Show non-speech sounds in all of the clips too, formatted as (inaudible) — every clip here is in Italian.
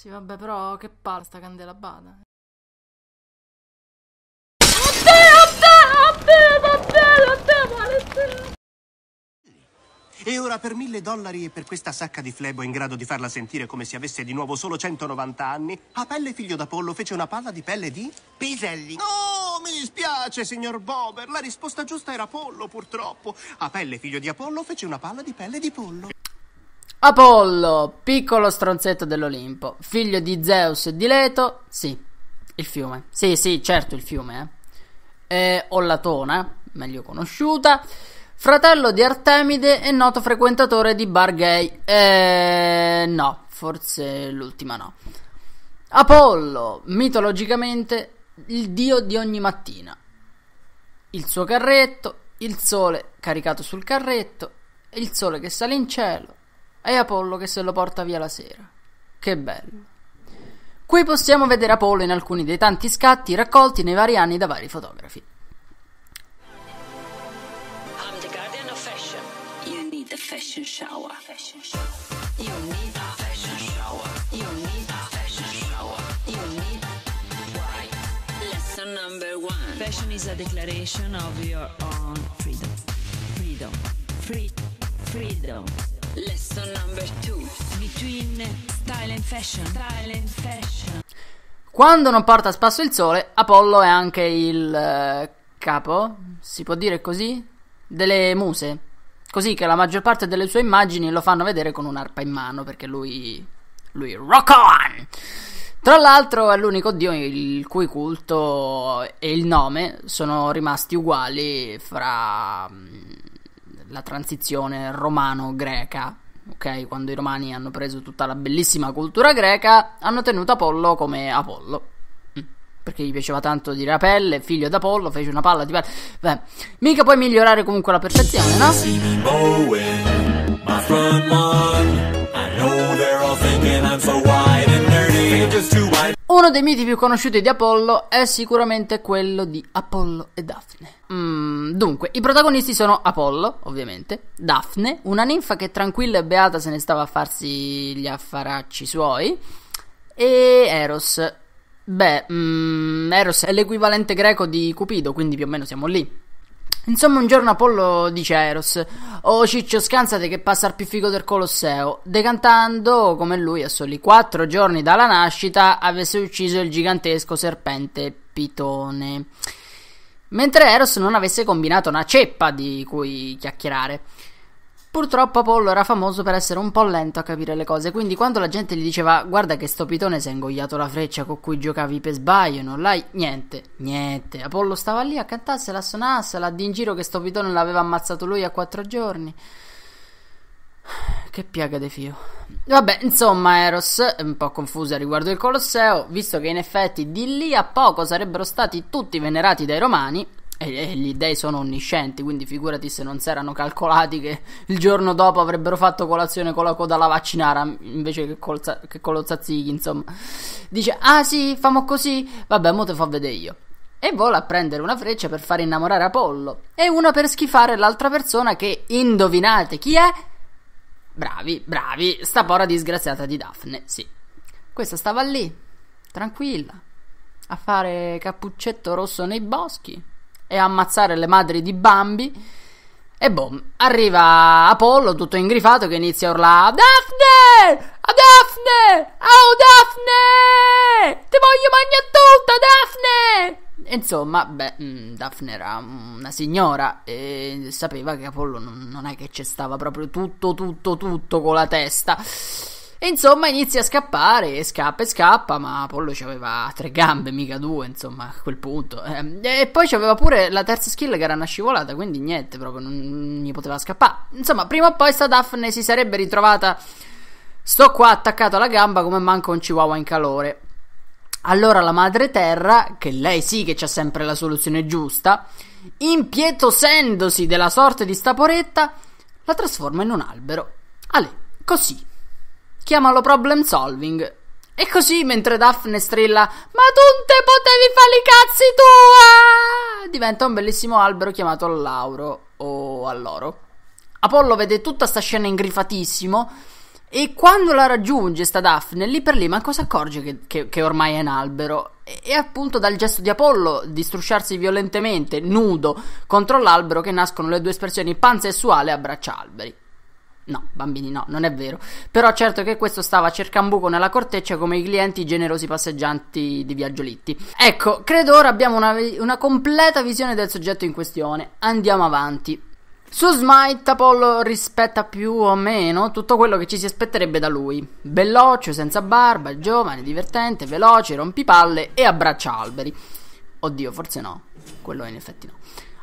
Sì, vabbè, però che palla sta candela bada. E ora per mille dollari e per questa sacca di flebo in grado di farla sentire come se avesse di nuovo solo 190 anni, Apelle figlio d'Apollo fece una palla di pelle di... Piselli. No, mi dispiace, signor Bober, la risposta giusta era pollo, purtroppo. Apelle figlio di Apollo fece una palla di pelle di pollo. Apollo, piccolo stronzetto dell'Olimpo, figlio di Zeus e di Leto, sì, il fiume, sì, sì, certo il fiume, eh. e Ollatona, meglio conosciuta, fratello di Artemide e noto frequentatore di bar gay, eh, no, forse l'ultima no. Apollo, mitologicamente il dio di ogni mattina, il suo carretto, il sole caricato sul carretto, il sole che sale in cielo, e Apollo che se lo porta via la sera. Che bello. Qui possiamo vedere Apollo in alcuni dei tanti scatti raccolti nei vari anni da vari fotografi. I'm the fashion shower. Fashion shower. You need a fashion shower. You need a fashion shower. You need why? Lesson number one. Fashion is a declaration of your own freedom. Freedom. Free freedom. Lesson number two. Between style and fashion. Style and fashion. Quando non porta a spasso il sole, Apollo è anche il eh, capo, si può dire così, delle muse. Così che la maggior parte delle sue immagini lo fanno vedere con un'arpa in mano, perché lui... lui rock on! Tra l'altro è l'unico dio il cui culto e il nome sono rimasti uguali fra mm, la transizione romano-greca. Ok, quando i romani hanno preso tutta la bellissima cultura greca, hanno tenuto Apollo come Apollo. Mm. Perché gli piaceva tanto dire Apelle, figlio d'Apollo, fece una palla di pelle. Beh, mica puoi migliorare comunque la perfezione, no? Uno dei miti più conosciuti di Apollo è sicuramente quello di Apollo e Daphne. Mm, dunque, i protagonisti sono Apollo, ovviamente, Daphne, una ninfa che tranquilla e beata se ne stava a farsi gli affaracci suoi, e Eros. Beh, mm, Eros è l'equivalente greco di Cupido, quindi più o meno siamo lì. Insomma, un giorno Apollo dice a Eros: Oh ciccio, scansate che passa il più figo del Colosseo. Decantando come lui a soli quattro giorni dalla nascita avesse ucciso il gigantesco serpente Pitone. Mentre Eros non avesse combinato una ceppa di cui chiacchierare. Purtroppo Apollo era famoso per essere un po' lento a capire le cose, quindi quando la gente gli diceva guarda che sto pitone si è ingoiato la freccia con cui giocavi per sbaglio, non l'hai, niente, niente. Apollo stava lì a cantarsela, a suonarsela, a di in giro che sto pitone l'aveva ammazzato lui a quattro giorni. (sighs) Che piaga de fio. Vabbè, insomma, Eros, un po' confusa riguardo il Colosseo, visto che in effetti di lì a poco sarebbero stati tutti venerati dai romani, e, gli dei sono onniscienti, quindi figurati se non si erano calcolati che il giorno dopo avrebbero fatto colazione con la coda alla vaccinara invece che, col, che con lo zazzichi, insomma. Dice, ah sì, famo così, vabbè, mo te fa vedere io. E vola a prendere una freccia per far innamorare Apollo e una per schifare l'altra persona che, indovinate chi è? Bravi, bravi, sta pora disgraziata di Daphne, sì. Questa stava lì, tranquilla, a fare cappuccetto rosso nei boschi, e ammazzare le madri di Bambi. E boh, arriva Apollo tutto ingrifato che inizia a urlare Daphne! A Daphne! Oh Daphne! Ti voglio mangiare tutta Daphne! Insomma, beh, mm, Daphne era una signora e sapeva che Apollo non, non è che ci stava proprio tutto, tutto, tutto con la testa. E insomma inizia a scappare e scappa e scappa, ma Apollo aveva tre gambe, mica due, insomma, a quel punto. Ehm, e poi c'aveva pure la terza skill che era una scivolata, quindi niente, proprio non gli poteva scappare. Insomma, prima o poi sta Daphne si sarebbe ritrovata sto qua attaccato alla gamba come manca un chihuahua in calore. Allora la madre terra, che lei sì che c'ha sempre la soluzione giusta, impietosendosi della sorte di sta poretta, la trasforma in un albero. Ale, così, chiamalo problem solving. E così mentre Daphne strilla Ma tu te potevi fare i cazzi tua! diventa un bellissimo albero chiamato Lauro o all'oro. Apollo vede tutta sta scena ingrifatissimo e quando la raggiunge sta Daphne lì per lì manco si accorge che, che, che ormai è un albero e, e appunto dal gesto di Apollo di strusciarsi violentemente, nudo, contro l'albero che nascono le due espressioni pansessuale e abbraccia alberi. No, bambini no, non è vero. Però certo che questo stava cercambuco nella corteccia come i clienti generosi passeggianti di Viaggiolitti. Ecco, credo ora abbiamo una, una completa visione del soggetto in questione. Andiamo avanti. Su Smite Apollo rispetta più o meno tutto quello che ci si aspetterebbe da lui. Belloccio, senza barba, giovane, divertente, veloce, rompipalle e abbraccia alberi. Oddio, forse no. Quello in effetti no.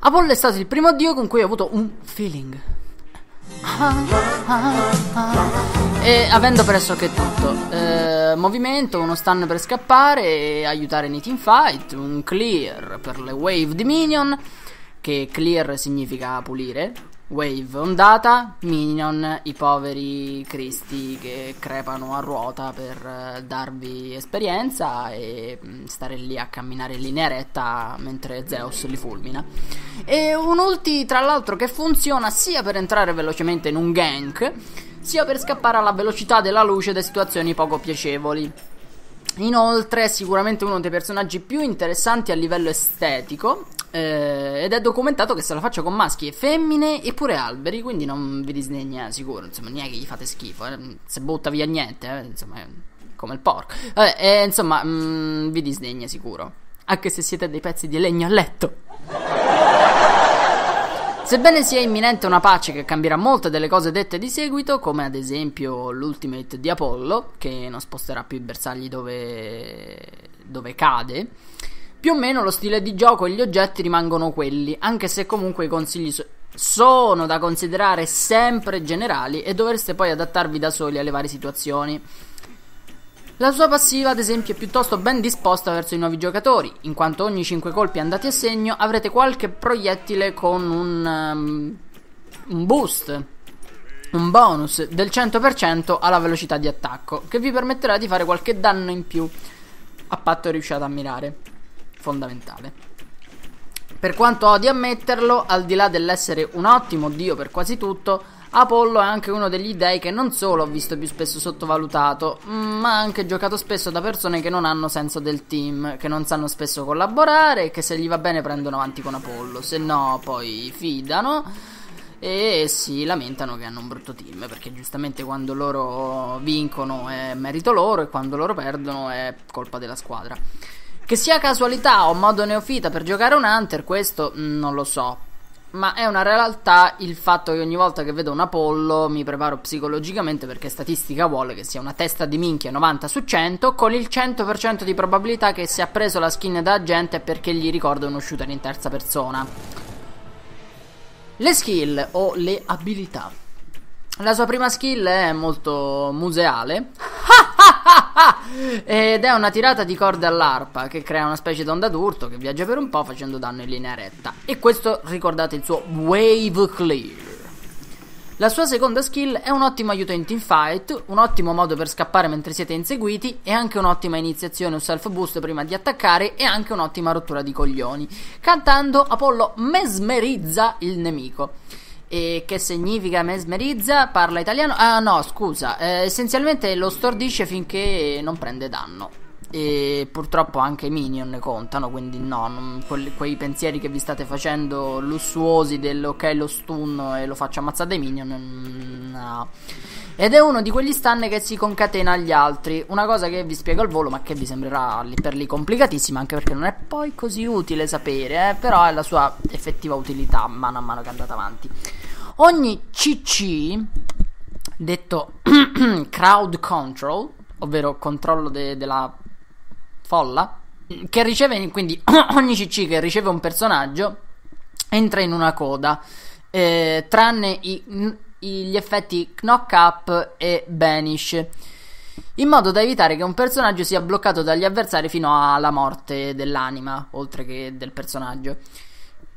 Apollo è stato il primo dio con cui ho avuto un feeling. E avendo pressoché tutto, eh, movimento, uno stun per scappare e aiutare nei teamfight, un clear per le wave di minion, che clear significa pulire, Wave ondata, Minion, i poveri cristi che crepano a ruota per eh, darvi esperienza e mm, stare lì a camminare in linea retta mentre Zeus li fulmina. E un ulti, tra l'altro, che funziona sia per entrare velocemente in un gank, sia per scappare alla velocità della luce da situazioni poco piacevoli. Inoltre è sicuramente uno dei personaggi più interessanti a livello estetico eh, ed è documentato che se la faccia con maschi e femmine e pure alberi, quindi non vi disdegna eh, sicuro, insomma, non è che gli fate schifo, eh, se butta via niente, eh, insomma, come il porco. Vabbè, eh, eh, insomma, mh, mm, vi disdegna sicuro, anche se siete dei pezzi di legno a letto. Sebbene sia imminente una pace che cambierà molte delle cose dette di seguito, come ad esempio l'ultimate di Apollo, che non sposterà più i bersagli dove, dove cade, più o meno lo stile di gioco e gli oggetti rimangono quelli, anche se comunque i consigli so- sono da considerare sempre generali e dovreste poi adattarvi da soli alle varie situazioni. La sua passiva, ad esempio, è piuttosto ben disposta verso i nuovi giocatori, in quanto ogni 5 colpi andati a segno avrete qualche proiettile con un, um, un boost, un bonus del 100% alla velocità di attacco, che vi permetterà di fare qualche danno in più, a patto riusciate a mirare. Fondamentale. Per quanto odi ammetterlo, al di là dell'essere un ottimo dio per quasi tutto, Apollo è anche uno degli dei che non solo ho visto più spesso sottovalutato, mm, ma anche giocato spesso da persone che non hanno senso del team, che non sanno spesso collaborare e che se gli va bene prendono avanti con Apollo, se no poi fidano e si lamentano che hanno un brutto team perché giustamente quando loro vincono è merito loro e quando loro perdono è colpa della squadra. Che sia casualità o modo neofita per giocare un Hunter, questo non lo so, ma è una realtà il fatto che ogni volta che vedo un Apollo mi preparo psicologicamente perché statistica vuole che sia una testa di minchia 90 su 100 con il 100% di probabilità che se ha preso la skin da agente perché gli ricorda uno shooter in terza persona. Le skill o le abilità. La sua prima skill è molto museale. (laughs) Ed è una tirata di corde all'arpa che crea una specie d'onda d'urto che viaggia per un po' facendo danno in linea retta. E questo ricordate il suo Wave Clear. La sua seconda skill è un ottimo aiuto in teamfight, un ottimo modo per scappare mentre siete inseguiti e anche un'ottima iniziazione o self boost prima di attaccare e anche un'ottima rottura di coglioni. Cantando Apollo mesmerizza il nemico. E che significa mesmerizza, parla italiano. Ah no, scusa, eh, essenzialmente lo stordisce finché non prende danno. E purtroppo anche i minion ne contano, quindi no, non, quelli, quei pensieri che vi state facendo lussuosi del ok lo stunno e lo faccio ammazzare dai minion, mm, no. Ed è uno di quegli stun che si concatena agli altri. Una cosa che vi spiego al volo, ma che vi sembrerà lì per lì complicatissima, anche perché non è poi così utile sapere, eh, però è la sua effettiva utilità mano a mano che è andata avanti. Ogni CC, detto (clears throat) crowd control, ovvero controllo de della folla, che riceve, quindi (clears throat) ogni CC che riceve un personaggio entra in una coda. Eh, tranne i gli effetti Knock Up e Banish, in modo da evitare che un personaggio sia bloccato dagli avversari fino alla morte dell'anima, oltre che del personaggio.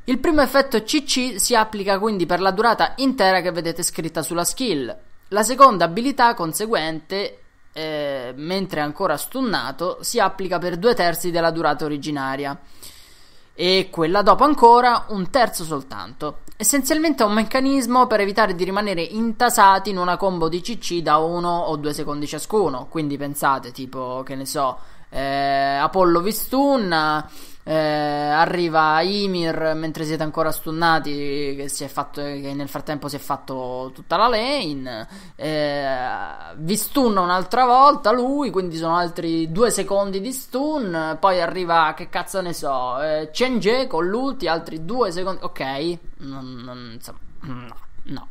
Il primo effetto CC si applica quindi per la durata intera che vedete scritta sulla skill. La seconda abilità conseguente eh, mentre ancora stunnato, si applica per due terzi della durata originaria e quella dopo ancora un terzo soltanto. Essenzialmente è un meccanismo per evitare di rimanere intasati in una combo di CC da 1 o 2 secondi ciascuno. Quindi pensate, tipo, che ne so, eh, Apollo vi stunna, eh, arriva Ymir mentre siete ancora stunnati, che, si è fatto, che nel frattempo si è fatto tutta la lane. Eh, vi stunna un'altra volta lui, quindi sono altri due secondi di stun. Poi arriva, che cazzo ne so, eh, Chenje con l'ulti, altri due secondi. Ok, non, non, insomma, no, no.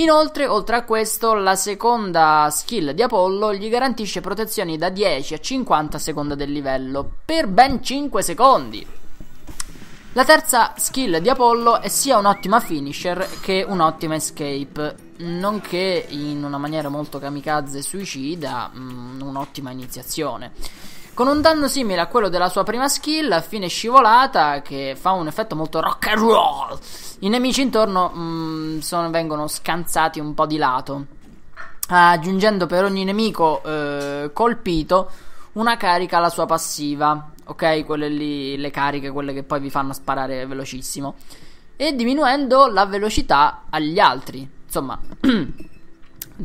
Inoltre, oltre a questo, la seconda skill di Apollo gli garantisce protezioni da 10 a 50 a seconda del livello, per ben 5 secondi. La terza skill di Apollo è sia un'ottima finisher che un'ottima escape, nonché in una maniera molto kamikaze suicida, mm, un'ottima iniziazione. Con un danno simile a quello della sua prima skill, a fine scivolata, che fa un effetto molto rock and roll, i nemici intorno mh, mm, sono, vengono scansati un po' di lato, aggiungendo per ogni nemico eh, colpito una carica alla sua passiva, ok? Quelle lì, le cariche, quelle che poi vi fanno sparare velocissimo, e diminuendo la velocità agli altri, insomma. (clears throat)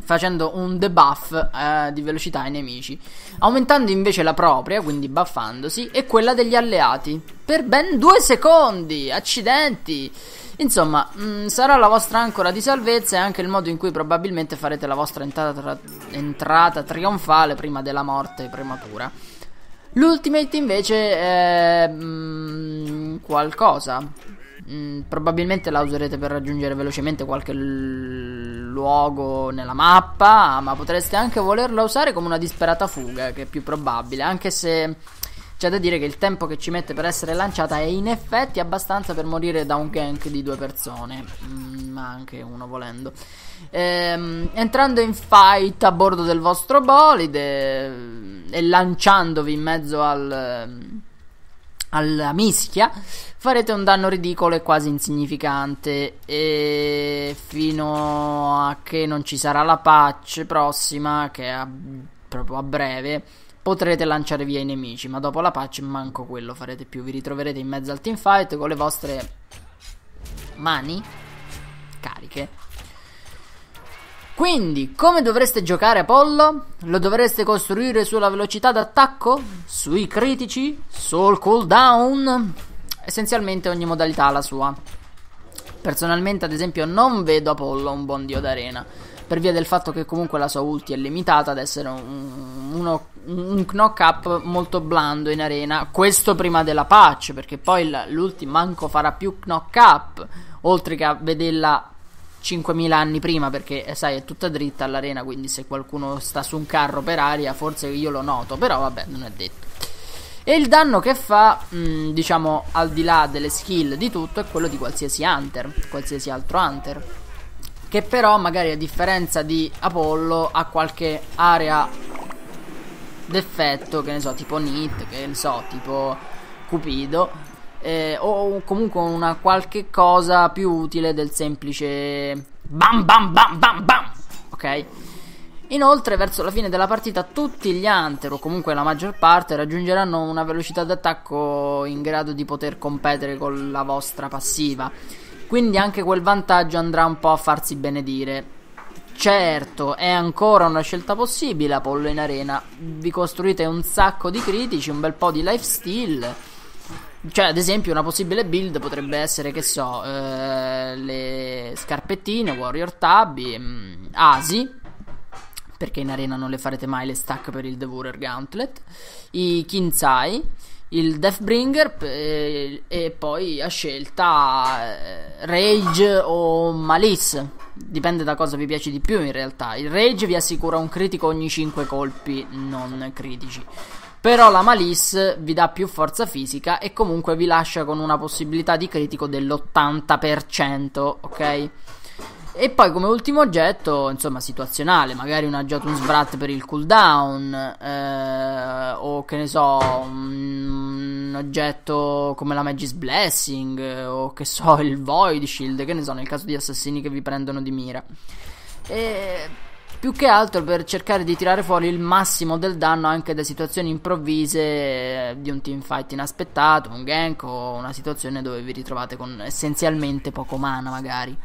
facendo un debuff eh, di velocità ai nemici, aumentando invece la propria, quindi buffandosi, e quella degli alleati per ben due secondi. Accidenti! Insomma, mh, mm, sarà la vostra ancora di salvezza e anche il modo in cui probabilmente farete la vostra entrata, tra- entrata trionfale prima della morte prematura. L'ultimate invece è mh, mm, qualcosa Mm, probabilmente la userete per raggiungere velocemente qualche l- luogo nella mappa, ma potreste anche volerla usare come una disperata fuga, che è più probabile, anche se c'è da dire che il tempo che ci mette per essere lanciata è in effetti abbastanza per morire da un gank di due persone, mm, ma anche uno volendo. Ehm, entrando in fight a bordo del vostro bolide mm, e lanciandovi in mezzo al alla mischia farete un danno ridicolo e quasi insignificante e fino a che non ci sarà la patch prossima che a, proprio a breve potrete lanciare via i nemici ma dopo la patch manco quello farete più vi ritroverete in mezzo al teamfight con le vostre mani cariche quindi, come dovreste giocare Apollo? Lo dovreste costruire sulla velocità d'attacco? Sui critici? Sul cooldown? Essenzialmente ogni modalità ha la sua. Personalmente, ad esempio, non vedo Apollo un buon dio d'arena. Per via del fatto che comunque la sua ulti è limitata ad essere un, uno, un knock up molto blando in arena. Questo prima della patch, perché poi l'ulti manco farà più knock up. Oltre che a vederla 5.000 anni prima perché eh, sai è tutta dritta all'arena quindi se qualcuno sta su un carro per aria forse io lo noto però vabbè non è detto e il danno che fa mh, mm, diciamo al di là delle skill di tutto è quello di qualsiasi hunter qualsiasi altro hunter che però magari a differenza di Apollo ha qualche area d'effetto che ne so tipo Nit che ne so tipo Cupido eh, o comunque una qualche cosa più utile del semplice bam bam bam bam bam, ok? Inoltre, verso la fine della partita, tutti gli Hunter, o comunque la maggior parte, raggiungeranno una velocità d'attacco in grado di poter competere con la vostra passiva. Quindi anche quel vantaggio andrà un po' a farsi benedire. Certo, è ancora una scelta possibile Apollo in arena. Vi costruite un sacco di critici, un bel po' di lifesteal cioè, ad esempio, una possibile build potrebbe essere, che so, eh, le scarpettine, Warrior Tabby, mh, mm, Asi. Perché in arena non le farete mai le stack per il Devourer Gauntlet. I Kinsai il Deathbringer e, eh, e, poi a scelta eh, Rage o Malice. Dipende da cosa vi piace di più in realtà. Il Rage vi assicura un critico ogni 5 colpi non critici. Però la Malice vi dà più forza fisica e comunque vi lascia con una possibilità di critico dell'80%, ok? E poi come ultimo oggetto, insomma, situazionale, magari una Jotun Sbrat per il cooldown, eh, o che ne so, un oggetto come la Magis Blessing, o che so, il Void Shield, che ne so, nel caso di assassini che vi prendono di mira. E più che altro per cercare di tirare fuori il massimo del danno anche da situazioni improvvise eh, di un teamfight inaspettato, un gank o una situazione dove vi ritrovate con essenzialmente poco mana magari.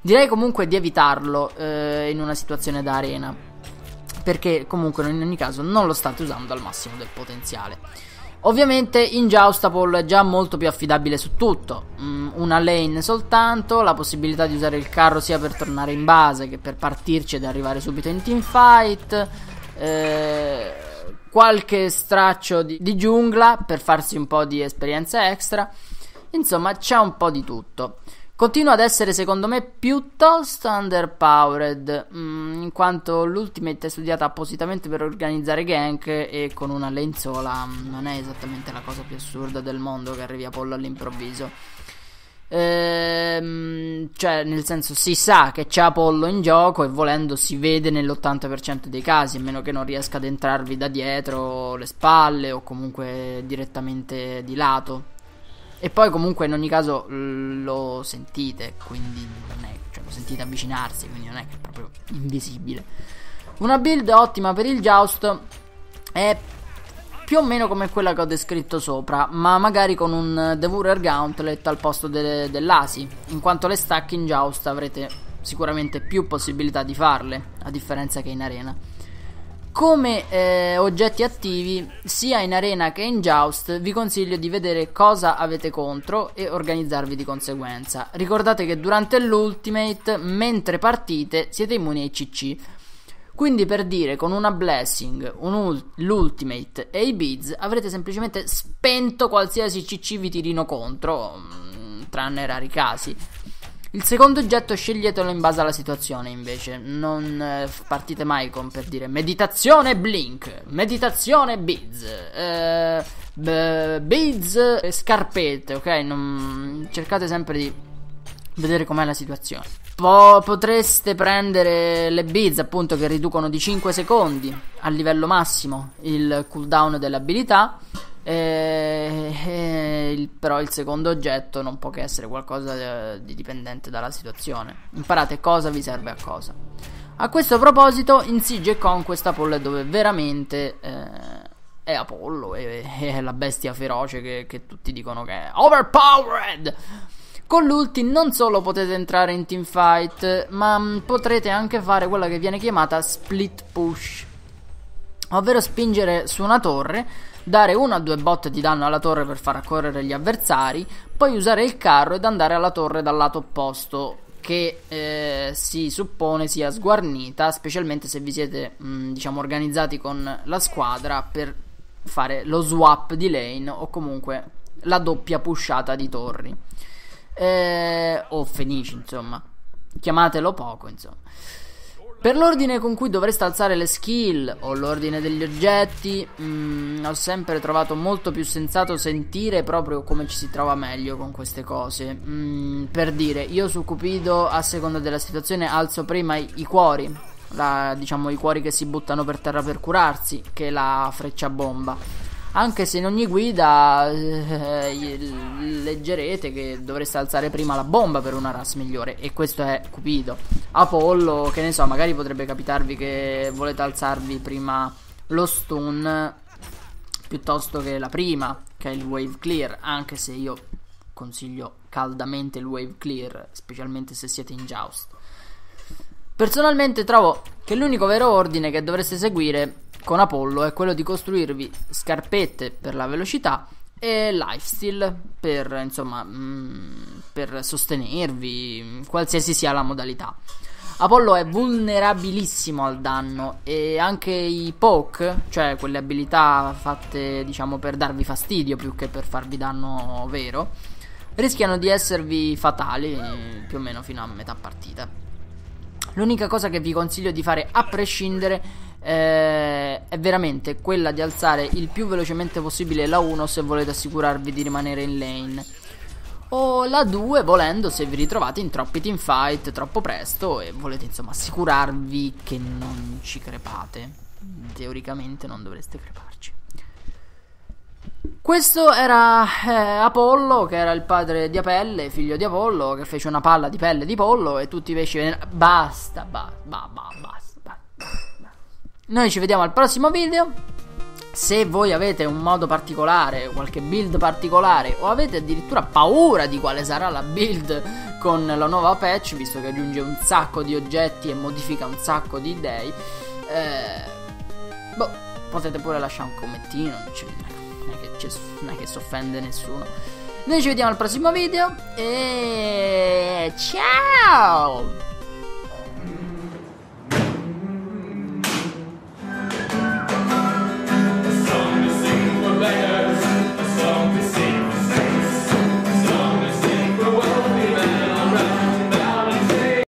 Direi comunque di evitarlo eh, in una situazione da arena, perché comunque in ogni caso non lo state usando al massimo del potenziale. Ovviamente in Joustable è già molto più affidabile su tutto, mm, una lane soltanto, la possibilità di usare il carro sia per tornare in base che per partirci ed arrivare subito in teamfight, eh, qualche straccio di, di giungla per farsi un po' di esperienza extra, insomma c'è un po' di tutto. Continua ad essere secondo me piuttosto underpowered, mh, mm, in quanto l'ultimate è studiata appositamente per organizzare gank e con una lenzuola mh, mm, non è esattamente la cosa più assurda del mondo che arrivi a pollo all'improvviso. Ehm, cioè, nel senso, si sa che c'è Apollo in gioco e volendo si vede nell'80% dei casi, a meno che non riesca ad entrarvi da dietro le spalle o comunque direttamente di lato. E poi comunque in ogni caso lo sentite, quindi non è, cioè lo sentite avvicinarsi, quindi non è che è proprio invisibile. Una build ottima per il Joust è più o meno come quella che ho descritto sopra, ma magari con un Devourer Gauntlet al posto de dell'Asi, in quanto le stack in Joust avrete sicuramente più possibilità di farle, a differenza che in arena. Come eh, oggetti attivi, sia in arena che in joust, vi consiglio di vedere cosa avete contro e organizzarvi di conseguenza. Ricordate che durante l'ultimate, mentre partite, siete immuni ai CC. Quindi per dire con una blessing, un ult- l'ultimate e i bids, avrete semplicemente spento qualsiasi CC vi tirino contro, mm, tranne rari casi. Il secondo oggetto sceglietelo in base alla situazione invece, non eh, partite mai con per dire meditazione blink, meditazione biz, eh, b- biz e scarpette, ok? Non... Cercate sempre di vedere com'è la situazione. Po- potreste prendere le beads appunto che riducono di 5 secondi a livello massimo il cooldown dell'abilità eh, eh, però il secondo oggetto non può che essere qualcosa eh, di dipendente dalla situazione. Imparate cosa vi serve a cosa. A questo proposito, in Siege Conquest Apollo è dove veramente eh, è Apollo, è, è, la bestia feroce che, che tutti dicono che è overpowered. Con l'ulti non solo potete entrare in teamfight, ma mm, potrete anche fare quella che viene chiamata split push, ovvero spingere su una torre dare una o due botte di danno alla torre per far accorrere gli avversari, poi usare il carro ed andare alla torre dal lato opposto che eh, si suppone sia sguarnita, specialmente se vi siete mh, mm, diciamo organizzati con la squadra per fare lo swap di lane o comunque la doppia pushata di torri eh, o fenici insomma chiamatelo poco insomma per l'ordine con cui dovreste alzare le skill o l'ordine degli oggetti, mh, mm, ho sempre trovato molto più sensato sentire proprio come ci si trova meglio con queste cose. Mh, mm, per dire, io su Cupido a seconda della situazione alzo prima i, i cuori, la, diciamo i cuori che si buttano per terra per curarsi, che la freccia bomba anche se in ogni guida eh, leggerete che dovreste alzare prima la bomba per una ras migliore e questo è Cupido. Apollo, che ne so, magari potrebbe capitarvi che volete alzarvi prima lo stun piuttosto che la prima, che è il wave clear, anche se io consiglio caldamente il wave clear, specialmente se siete in joust. Personalmente trovo che l'unico vero ordine che dovreste seguire con Apollo è quello di costruirvi scarpette per la velocità e lifestyle per, insomma, mh, mm, per sostenervi, qualsiasi sia la modalità. Apollo è vulnerabilissimo al danno e anche i poke, cioè quelle abilità fatte diciamo per darvi fastidio più che per farvi danno vero, rischiano di esservi fatali più o meno fino a metà partita. L'unica cosa che vi consiglio di fare a prescindere eh, è veramente quella di alzare il più velocemente possibile la 1 se volete assicurarvi di rimanere in lane. O la 2 volendo se vi ritrovate in troppi teamfight troppo presto e volete insomma assicurarvi che non ci crepate. Teoricamente non dovreste creparci. Questo era eh, Apollo, che era il padre di Apelle, figlio di Apollo, che fece una palla di pelle di pollo e tutti i pesci vennero... Basta, ba, ba, ba, basta, basta, basta. Noi ci vediamo al prossimo video. Se voi avete un modo particolare, qualche build particolare, o avete addirittura paura di quale sarà la build con la nuova patch, visto che aggiunge un sacco di oggetti e modifica un sacco di dei, eh, boh, potete pure lasciare un commentino, non c'è niente non è che, non è che si offende nessuno. Noi ci vediamo al prossimo video e ciao!